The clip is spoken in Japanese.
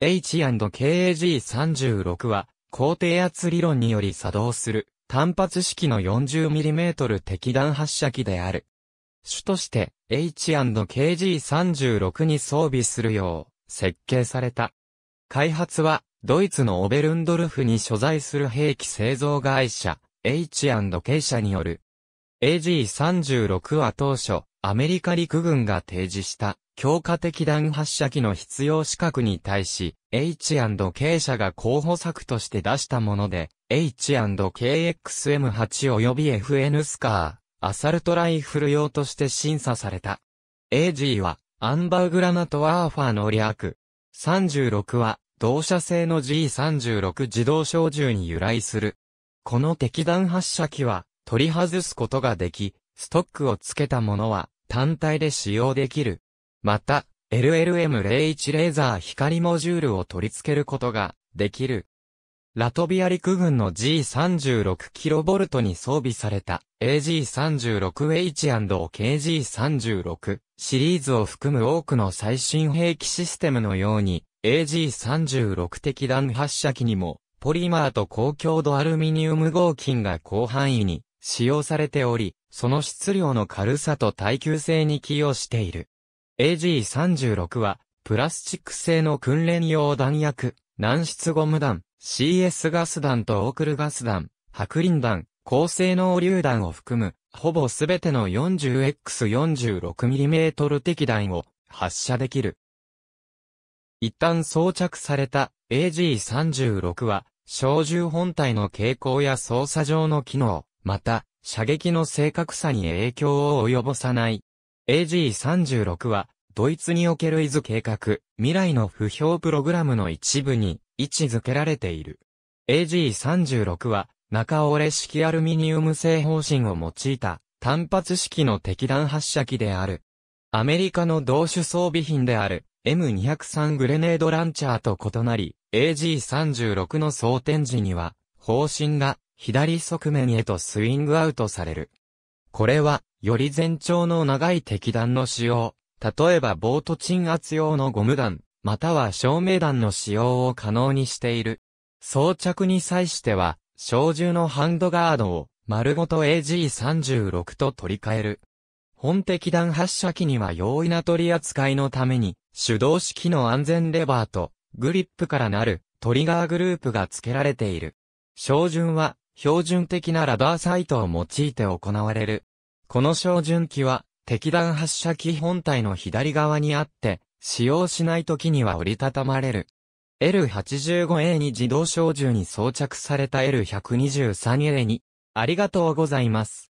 H&KAG36 は、高低圧理論により作動する、単発式の 40mm 敵弾発射機である。主として H&KG36 に装備するよう設計された。開発はドイツのオベルンドルフに所在する兵器製造会社 H&K 社による。AG36 は当初アメリカ陸軍が提示した強化的弾発射機の必要資格に対し、H&K 社が候補作として出したもので、H&KXM8 及び FN スカー、アサルトライフル用として審査された。AG は、アンバーグラナとアーファーの略。36は、同社製の G36 自動小銃に由来する。この敵弾発射機は、取り外すことができ、ストックをつけたものは、単体で使用できる。また、LLM01 レーザー光モジュールを取り付けることができる。ラトビア陸軍の G36kV に装備された AG36H&KG36 シリーズを含む多くの最新兵器システムのように AG36 的弾発射機にもポリマーと高強度アルミニウム合金が広範囲に使用されており、その質量の軽さと耐久性に寄与している。AG36 は、プラスチック製の訓練用弾薬、軟質ゴム弾、CS ガス弾とオークルガス弾、白輪弾、高性能榴弾を含む、ほぼすべての 40X46mm 敵弾を発射できる。一旦装着された AG36 は、小銃本体の傾向や操作上の機能、また、射撃の正確さに影響を及ぼさない AG36 は、ドイツにおける伊豆計画、未来の不評プログラムの一部に位置づけられている。AG36 は、中折れ式アルミニウム製方針を用いた単発式の敵弾発射機である。アメリカの同種装備品である M203 グレネードランチャーと異なり、AG36 の装填時には、方針が左側面へとスイングアウトされる。これはより全長の長い敵弾の使用、例えばボート鎮圧用のゴム弾、または照明弾の使用を可能にしている。装着に際しては、小銃のハンドガードを丸ごと AG36 と取り替える。本敵弾発射機には容易な取り扱いのために、手動式の安全レバーと、グリップからなるトリガーグループが付けられている。照準は、標準的なラダーサイトを用いて行われる。この照準機は、敵弾発射機本体の左側にあって、使用しない時には折りたたまれる。L85A に自動照準に装着された L123A に、ありがとうございます。